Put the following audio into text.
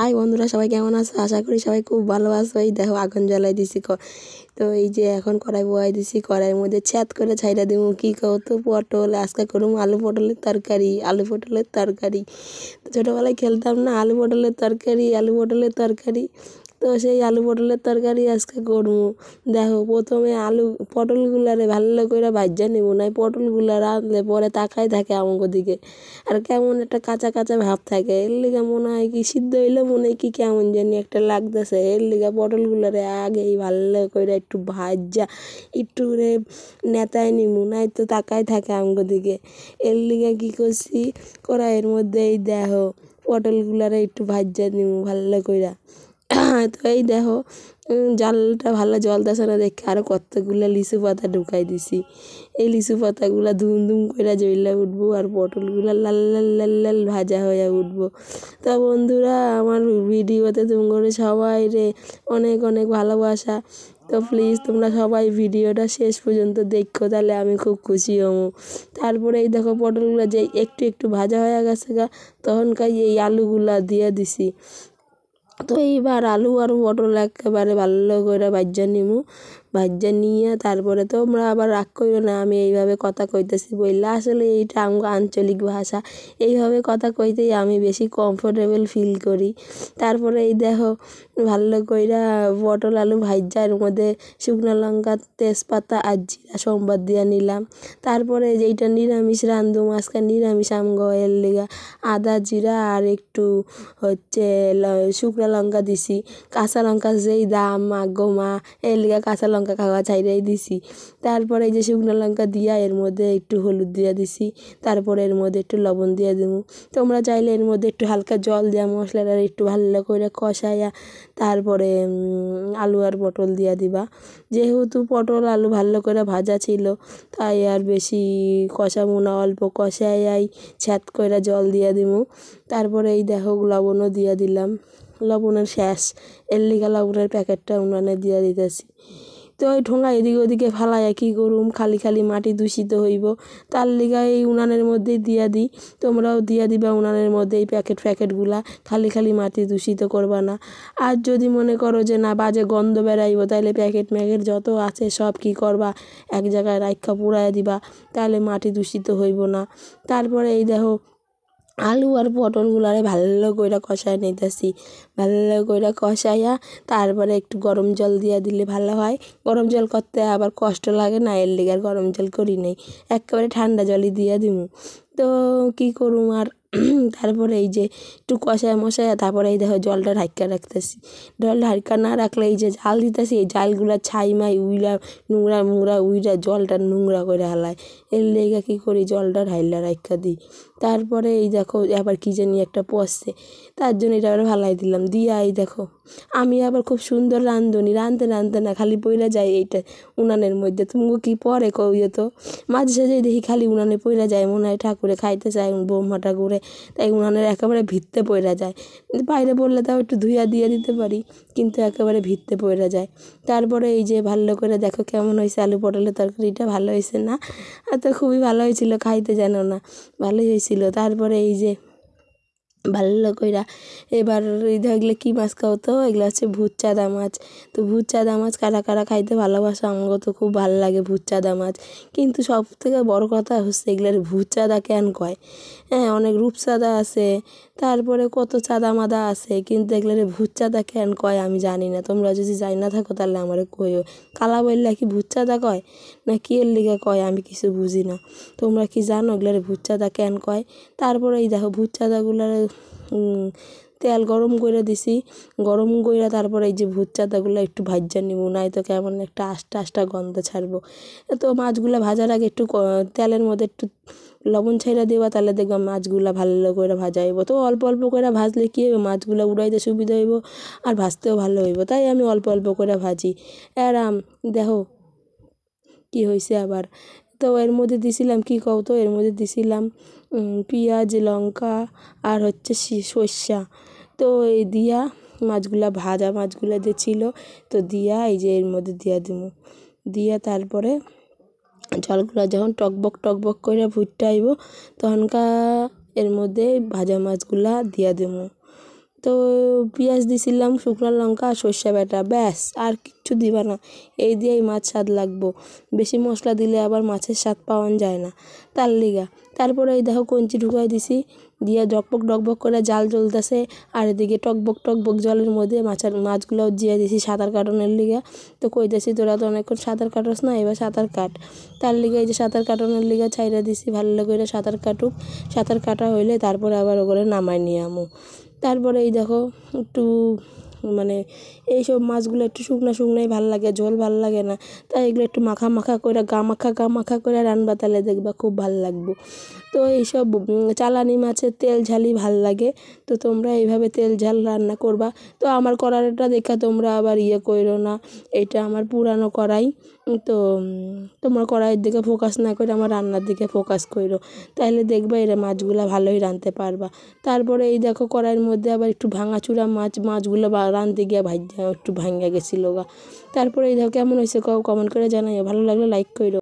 high বন্ধুরা সবাই কেমন আছো আশা করি সবাই খুব ভালো আছো এই দেখো আগুন জ্বালাই দিছি তো এই যে এখন কড়াই বয়াই দিছি কড়াইয়ের মধ্যে ছ্যাদ করে ছাইড়া দিব কী তো পটল আজকে করুম আলু পটলের তরকারি আলু পটলের তরকারি তো ছোটোবেলায় খেলতাম না আলু পটলের তরকারি আলু পটলের তরকারি তো সেই আলু পটলের তরকারি আজকে করবো দেখো প্রথমে আলু পটলগুলারে ভালো করে ভাজ্যা নেবো নাই পটলগুলা রাঁধলে পরে তাকাই থাকে আমাকে দিকে আর কেমন একটা কাঁচা কাঁচা ভাব থাকে এর লিগা মনে হয় কি সিদ্ধ হইলে মনে হয় কি কেমন জানি একটা লাগতেছে এর লিগা পটলগুলারে আগেই ভালো করে একটু ভাজ্যা একটু করে নেতায় নিবো নাই তো তাকাই থাকে আমাকে দিকে এর লিগা কী করছি কড়াইয়ের মধ্যেই এই দেখো পটলগুলারে একটু ভাজ্যা নিবো ভালো কইরা তো এই দেখো জালটা ভালো জল দাসে না দেখে আরও কতগুলো লিচু পাতা ঢুকাই দিছি এই লিচু পাতাগুলো ধুম ধুম করে জ্বলে উঠবো আর পটলগুলো লাল লাল লাল লাল ভাজা হয়ে উঠবো তা বন্ধুরা আমার ভিডিওতে করে সবাই রে অনেক অনেক ভালোবাসা তো প্লিজ তোমরা সবাই ভিডিওটা শেষ পর্যন্ত দেখো তাহলে আমি খুব খুশি হবো তারপরে এই দেখো পটলগুলো যে একটু একটু ভাজা হয়ে গেছে গা তখনকার এই আলুগুলো দিয়ে দিছি তো এইবার আলু আর পটল একেবারে ভালো করে ভাইজা নিমু ভাইজ্জা নিয়ে তারপরে তোমরা আবার রাগ কইরো না আমি এইভাবে কথা কইতেছি বললে আসলে এইটা আমার আঞ্চলিক ভাষা এইভাবে কথা কইতেই আমি বেশি কমফোর্টেবল ফিল করি তারপরে এই দেখো ভালো কইরা পটল আলু ভাজ্জা এর মধ্যে শুকনো লঙ্কা তেজপাতা আর জিরা সোমবার দিয়া নিলাম তারপরে যেইটা নিরামিষ রান্ধু আজকে নিরামিষ আম এর লিগা আদা জিরা আর একটু হচ্ছে শুকনো লঙ্কা দিছি কাঁচা লঙ্কা যেই দাম মা গো মা এর লিগা কাঁচা লঙ্কা লঙ্কা খাওয়া ছাইড়াই দিছি তারপরে এই যে শুকনো লঙ্কা দিয়া এর মধ্যে একটু হলুদ দিয়ে দিছি তারপরে এর মধ্যে একটু লবণ দিয়ে দেবো তোমরা চাইলে এর মধ্যে একটু হালকা জল দেওয়া মশলাটা একটু ভালো করে কষাইয়া তারপরে আলু আর পটল দিয়া দিবা যেহেতু পটল আলু ভালো করে ভাজা ছিল তাই আর বেশি কষা না অল্প কষাইয়াই ছ্যাত করে জল দিয়া দিমু তারপরে এই দেখো লবণও দিয়া দিলাম লবণের শেষ এর লিগা লবণের প্যাকেটটা উনানে দিয়ে দিতেছি তো ওই ঠোঙা এদিকে ওদিকে ফেলাইয়া কী করুম খালি খালি মাটি দূষিত হইব তার লিগা এই উনানের মধ্যেই দিয়া দিই তোমরাও দিয়া দিবা উনানের মধ্যে এই প্যাকেট ফ্যাকেটগুলা খালি খালি মাটি দূষিত করবা না আর যদি মনে করো যে না বাজে গন্ধ বেড়াইব তাহলে প্যাকেট ম্যাকেট যত আছে সব কি করবা এক জায়গায় রাখা পুড়াইয়া দিবা তাহলে মাটি দূষিত হইব না তারপরে এই দেখো আলু আর পটলগুলো আরে ভালো কইরা কষায় নিতেছি ভালো কইরা কষাইয়া তারপরে একটু গরম জল দিয়া দিলে ভালো হয় গরম জল করতে আবার কষ্ট লাগে না এর লিগে আর গরম জল করি নাই একেবারে ঠান্ডা জলই দিয়া দিমু তো কী করুম আর তারপরে এই যে একটু কষায় মশায় তারপরে এই দেখো জলটা ঢাকা রাখতেছি জলটা ঢাকা না রাখলে এই যে জাল দিতেছি এই জালগুলা ছাই মাই উইলা নোংরা মোংরা উইরা জলটা নোংরা করে হালায় এর লেগে কী করি জলটা ঢাইলা রাখা দিই তারপরে এই দেখো আবার কী জানি একটা পশছে তার জন্য এটা আবার ভালাই দিলাম দিয়া এই দেখো আমি আবার খুব সুন্দর রাঁধুনি রাঁধতে রাঁধতে না খালি পইলা যায় এইটা উনানের মধ্যে তুমি কি পরে কইয়ে তো মাঝে সাঝে দেখি খালি উনানে পইলা যায় মনে হয় ঠাকুরে খাইতে চায় বোমাটা ঘুরে করে তাই উনানের একেবারে ভিত্তে পড়ে যায় বাইরে পড়লে তাও একটু ধুইয়া দিয়ে দিতে পারি কিন্তু একেবারে ভিত্তে পড়ে যায় তারপরে এই যে ভালো করে দেখো কেমন হয়েছে আলু পটলের তরকারিটা ভালো হয়েছে না আর তো খুবই ভালো হয়েছিল খাইতে জানো না ভালোই হয়েছিল তারপরে এই যে ভালো কইরা এবার এগুলো কী মাছ খাও তো এগুলো হচ্ছে চাঁদা মাছ তো চাঁদা মাছ কারা কারা খাইতে ভালোবাসো আমাকে তো খুব ভালো লাগে চাঁদা মাছ কিন্তু সব থেকে বড় কথা হচ্ছে এগুলার চাঁদা কেন কয় হ্যাঁ অনেক রূপচাঁদা আছে তারপরে কত চাঁদা মাদা আছে কিন্তু ভূত চাঁদা কেন কয় আমি জানি না তোমরা যদি জানি না থাকো তাহলে আমার কইও কালা বললে কি চাঁদা কয় না কি এর লিগে কয় আমি কিছু বুঝি না তোমরা কি জানো ভূত চাঁদা কেন কয় তারপরে এই দেখো ভুটচাঁদাগুলার তেল গরম কইরা দিছি গরম কইরা তারপরে এই যে ভুত চাতাগুলো একটু ভাজ্যা নিব নাই তো কেমন একটা আষ্টা আস্তে গন্ধ ছাড়বো তো মাছগুলো ভাজার আগে একটু তেলের মধ্যে একটু লবণ ছাইড়া দেওয়া তাহলে দেখবো মাছগুলা ভালো করে ভাজা হইব তো অল্প অল্প করে ভাজলে কী হবে মাছগুলো উড়াইতে সুবিধা হইব আর ভাজতেও ভালো হইব তাই আমি অল্প অল্প করে ভাজি আর দেখো কি হয়েছে আবার তো এর মধ্যে দিছিলাম কী কও তো এর মধ্যে দিছিলাম পেঁয়াজ লঙ্কা আর হচ্ছে সর্ষা তো এই দিয়া মাছগুলা ভাজা মাছগুলা যে ছিল তো দিয়া এই যে এর মধ্যে দিয়া দিব দিয়া তারপরে জলগুলো যখন টকবক টকবক করে ভুট্টা আইব তখনকার এর মধ্যে ভাজা মাছগুলা দিয়া দেবো তো পেঁয়াজ দিছিলাম শুকনো লঙ্কা আর সর্ষে বাটা ব্যাস আর কিচ্ছু দিবা না এই দিয়েই মাছ স্বাদ লাগবো বেশি মশলা দিলে আবার মাছের স্বাদ পাওয়ান যায় না তার লিগা তারপরে এই দেখো কঞ্চি ঢুকাই দিছি দিয়ে ডকবক ডকবক করে জাল জ্বলতেছে আর এদিকে টকবক টকবক জলের মধ্যে মাছের মাছগুলো দিয়ে দিছি সাঁতার কাটানোর লিগে তো কইতেছি তোরা তো অনেকক্ষণ সাঁতার কাটাস না এবার সাঁতার কাট তার লিগে এই যে সাঁতার কাটানোর লিগে ছাইরা দিছি ভালো করে সাঁতার কাটুক সাঁতার কাটা হইলে তারপরে আবার ওগুলো নামাই নিয়ে আমো তারপরে এই দেখো একটু মানে এই সব মাছগুলো একটু শুকনো শুকনাই ভাল লাগে ঝোল ভাল লাগে না তাই এগুলো একটু মাখা মাখা করে গা মাখা গা মাখা করে রান্না তাহলে দেখবা খুব ভাল লাগবো তো এইসব চালানি মাছের তেল ঝালই ভাল লাগে তো তোমরা এইভাবে তেল ঝাল রান্না করবা তো আমার করারটা দেখা তোমরা আবার ইয়ে করো না এটা আমার পুরানো করাই তো তোমরা কড়াইয়ের দিকে ফোকাস না করে আমার রান্নার দিকে ফোকাস করো তাহলে দেখবে এরা মাছগুলো ভালোই রাঁধতে পারবা তারপরে এই দেখো কড়াইয়ের মধ্যে আবার একটু ভাঙাচুরা মাছ মাছগুলো রাঁধতে গিয়ে ভাই একটু ভাঙিয়া গেছিলো গা তারপরে এই দেখো কেমন হয়েছে কমেন্ট করে জানাই ভালো লাগলে লাইক করো